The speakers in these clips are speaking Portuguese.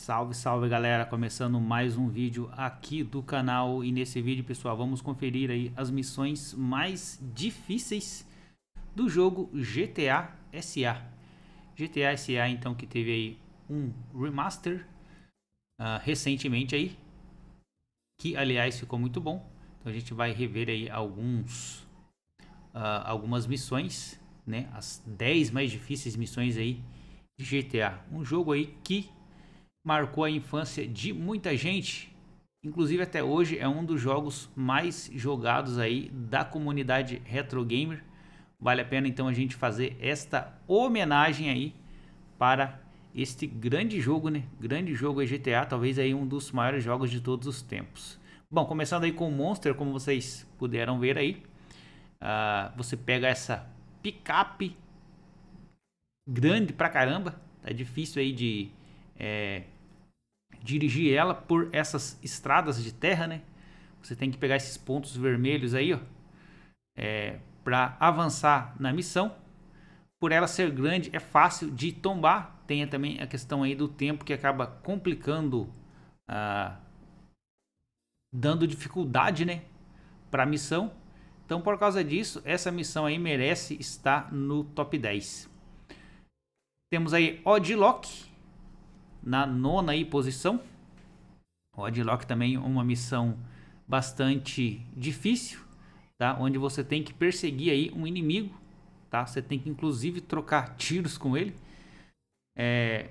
Salve, salve galera, começando mais um vídeo aqui do canal e nesse vídeo pessoal vamos conferir aí as missões mais difíceis do jogo GTA SA GTA SA então que teve aí um remaster uh, recentemente aí que aliás ficou muito bom então a gente vai rever aí alguns uh, algumas missões né as 10 mais difíceis missões aí de GTA um jogo aí que marcou a infância de muita gente. Inclusive até hoje é um dos jogos mais jogados aí da comunidade retro gamer. Vale a pena então a gente fazer esta homenagem aí para este grande jogo, né? Grande jogo GTA, talvez aí um dos maiores jogos de todos os tempos. Bom, começando aí com o Monster, como vocês puderam ver aí, uh, você pega essa picape grande pra caramba, tá difícil aí de é, dirigir ela por essas estradas de terra, né? Você tem que pegar esses pontos vermelhos aí, ó, é, para avançar na missão. Por ela ser grande, é fácil de tombar. Tem também a questão aí do tempo que acaba complicando, ah, dando dificuldade, né, para a missão. Então, por causa disso, essa missão aí merece estar no top 10. Temos aí Odlock, na nona aí, posição. O Adlock também uma missão bastante difícil, tá? Onde você tem que perseguir aí um inimigo, tá? Você tem que inclusive trocar tiros com ele. É...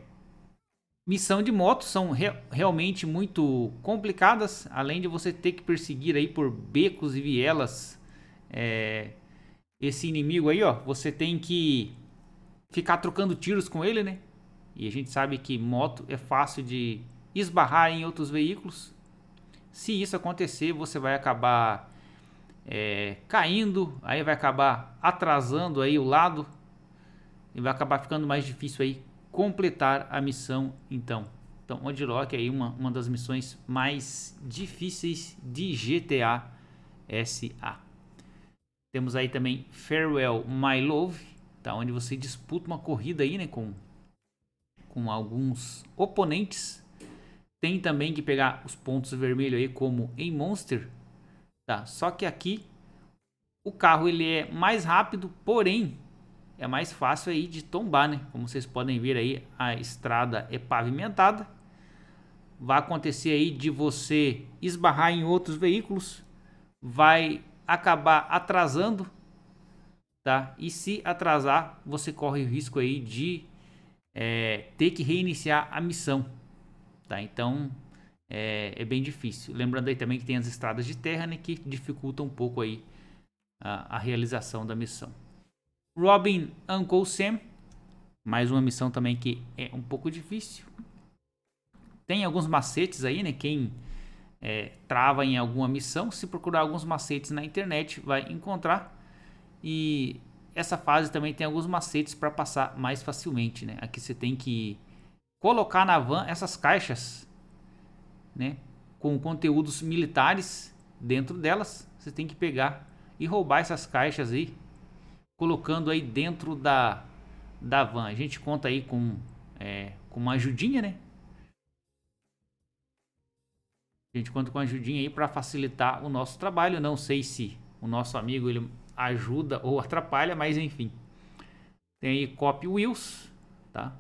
Missão de moto são re realmente muito complicadas, além de você ter que perseguir aí por becos e vielas é... esse inimigo aí, ó. Você tem que ficar trocando tiros com ele, né? E a gente sabe que moto é fácil de esbarrar em outros veículos. Se isso acontecer, você vai acabar é, caindo, aí vai acabar atrasando aí o lado e vai acabar ficando mais difícil aí completar a missão. Então, então Odilock é aí uma, uma das missões mais difíceis de GTA SA. Temos aí também Farewell My Love, tá? onde você disputa uma corrida aí, né, com com alguns oponentes. Tem também que pegar os pontos vermelhos aí como em Monster. Tá? Só que aqui o carro ele é mais rápido, porém é mais fácil aí de tombar, né? Como vocês podem ver aí, a estrada é pavimentada. Vai acontecer aí de você esbarrar em outros veículos, vai acabar atrasando, tá? E se atrasar, você corre o risco aí de é, ter que reiniciar a missão. Tá? Então é, é, bem difícil. Lembrando aí também que tem as estradas de terra né, que dificultam um pouco aí a, a realização da missão. Robin Uncle Sam, mais uma missão também que é um pouco difícil. Tem alguns macetes aí, né? Quem é, trava em alguma missão, se procurar alguns macetes na internet, vai encontrar. E essa fase também tem alguns macetes para passar mais facilmente, né? Aqui você tem que colocar na van essas caixas, né? Com conteúdos militares dentro delas. Você tem que pegar e roubar essas caixas aí, colocando aí dentro da, da van. A gente conta aí com, é, com uma ajudinha, né? A gente conta com uma ajudinha aí para facilitar o nosso trabalho. Não sei se o nosso amigo ele ajuda ou atrapalha, mas enfim. Tem aí Cop wheels, tá?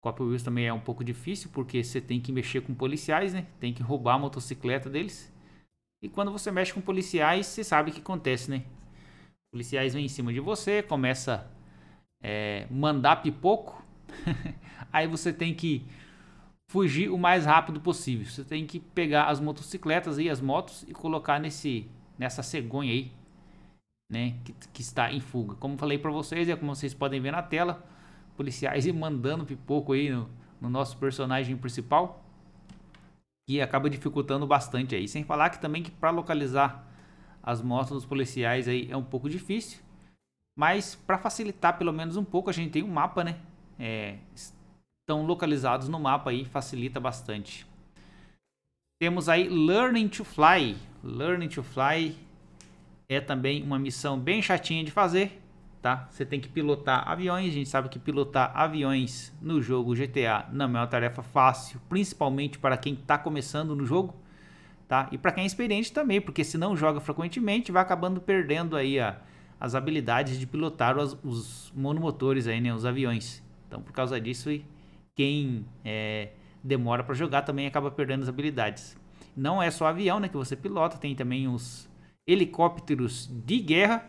Cop wheels também é um pouco difícil porque você tem que mexer com policiais, né? Tem que roubar a motocicleta deles. E quando você mexe com policiais, você sabe o que acontece, né? Policiais vêm em cima de você, começa é, mandar pipoco. aí você tem que fugir o mais rápido possível. Você tem que pegar as motocicletas e as motos e colocar nesse nessa cegonha aí né, que, que está em fuga. Como falei para vocês, é como vocês podem ver na tela, policiais e mandando pipoco aí no, no nosso personagem principal, que acaba dificultando bastante aí. Sem falar que também que para localizar as motos dos policiais aí é um pouco difícil, mas para facilitar pelo menos um pouco, a gente tem um mapa, né? É, estão localizados no mapa aí, facilita bastante. Temos aí Learning to Fly. Learning to Fly é também uma missão bem chatinha de fazer, tá? Você tem que pilotar aviões, a gente sabe que pilotar aviões no jogo GTA não é uma tarefa fácil, principalmente para quem está começando no jogo, tá? E para quem é experiente também, porque se não joga frequentemente, vai acabando perdendo aí a, as habilidades de pilotar os, os, monomotores aí, né? Os aviões. Então, por causa disso, quem é, demora para jogar também acaba perdendo as habilidades. Não é só avião, né? Que você pilota, tem também os helicópteros de guerra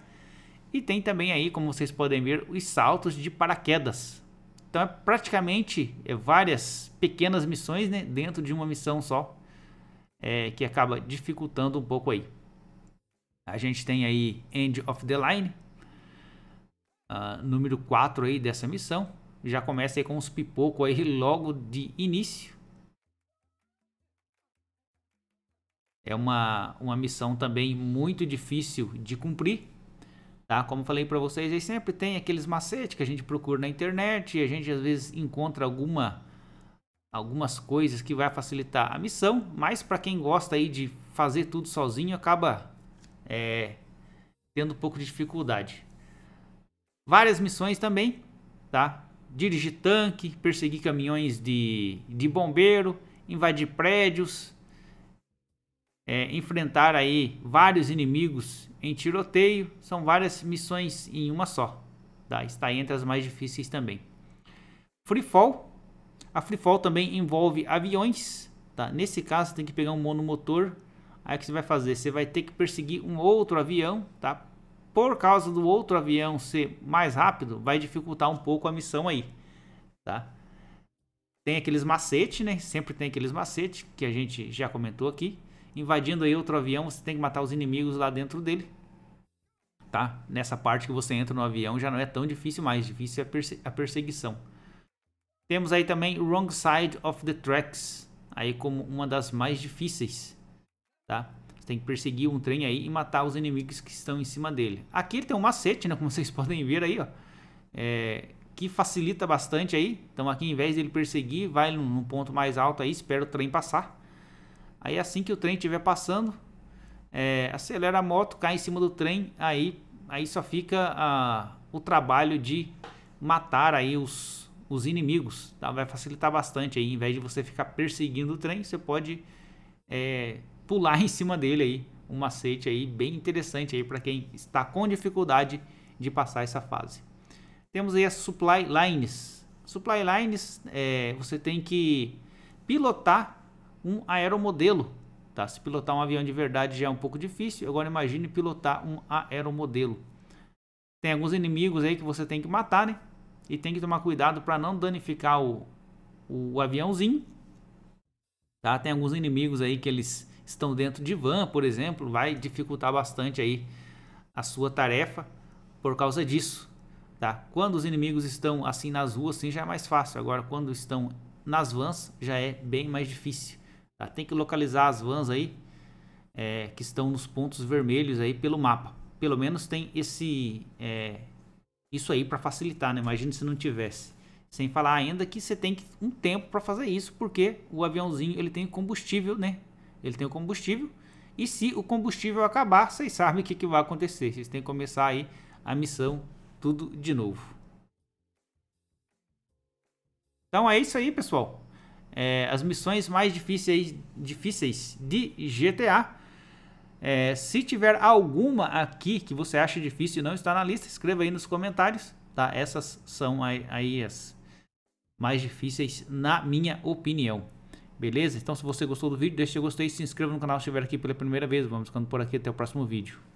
e tem também aí, como vocês podem ver, os saltos de paraquedas. Então é praticamente é, várias pequenas missões né, dentro de uma missão só, é, que acaba dificultando um pouco aí. A gente tem aí End of the Line, uh, número 4 aí dessa missão. Já começa aí com os pipocos aí logo de início. É uma, uma missão também muito difícil de cumprir. Tá? Como falei para vocês, aí sempre tem aqueles macetes que a gente procura na internet e a gente às vezes encontra alguma algumas coisas que vai facilitar a missão, mas para quem gosta aí de fazer tudo sozinho acaba é, tendo um pouco de dificuldade. Várias missões também, tá? Dirigir tanque, perseguir caminhões de, de bombeiro, invadir prédios, é, enfrentar aí vários inimigos em tiroteio. São várias missões em uma só. Tá? Está entre as mais difíceis também. Freefall. A Freefall também envolve aviões. Tá? Nesse caso, tem que pegar um monomotor. Aí o que você vai fazer? Você vai ter que perseguir um outro avião, tá? Por causa do outro avião ser mais rápido, vai dificultar um pouco a missão aí, tá? Tem aqueles macetes, né? Sempre tem aqueles macetes que a gente já comentou aqui invadindo aí outro avião, você tem que matar os inimigos lá dentro dele. Tá? Nessa parte que você entra no avião já não é tão difícil mais, difícil é a, perse a perseguição. Temos aí também Wrong Side of the Tracks, aí como uma das mais difíceis, tá? Você tem que perseguir um trem aí e matar os inimigos que estão em cima dele. Aqui ele tem um macete, né, como vocês podem ver aí, ó. É, que facilita bastante aí. Então aqui, em vez dele perseguir, vai num, num ponto mais alto aí, espera o trem passar. Aí assim que o trem estiver passando, é, acelera a moto, cai em cima do trem, aí, aí só fica a, o trabalho de matar aí os, os inimigos. Tá? Vai facilitar bastante aí, em vez de você ficar perseguindo o trem, você pode é, pular em cima dele aí. Um macete aí bem interessante aí para quem está com dificuldade de passar essa fase. Temos aí as supply lines. Supply lines, é, você tem que pilotar um aeromodelo. Tá? Se pilotar um avião de verdade já é um pouco difícil, agora imagine pilotar um aeromodelo. Tem alguns inimigos aí que você tem que matar, né? E tem que tomar cuidado para não danificar o, o aviãozinho. Tá? Tem alguns inimigos aí que eles estão dentro de van, por exemplo, vai dificultar bastante aí a sua tarefa por causa disso, tá? Quando os inimigos estão assim nas ruas, assim já é mais fácil. Agora, quando estão nas vans, já é bem mais difícil. Tá? Tem que localizar as vans aí é, que estão nos pontos vermelhos aí pelo mapa. Pelo menos tem esse é, isso aí para facilitar, né? Imagina se não tivesse. Sem falar ainda que você tem um tempo para fazer isso, porque o aviãozinho ele tem combustível, né? Ele tem o combustível. E se o combustível acabar, vocês sabem o que, que vai acontecer. Vocês têm que começar aí a missão tudo de novo. Então é isso aí, pessoal é, as missões mais difíceis, difíceis de GTA. É, se tiver alguma aqui que você acha difícil e não está na lista, escreva aí nos comentários, tá? Essas são aí, aí as mais difíceis, na minha opinião. Beleza? Então, se você gostou do vídeo, deixe seu gostei, se inscreva no canal se estiver aqui pela primeira vez. Vamos ficando por aqui, até o próximo vídeo.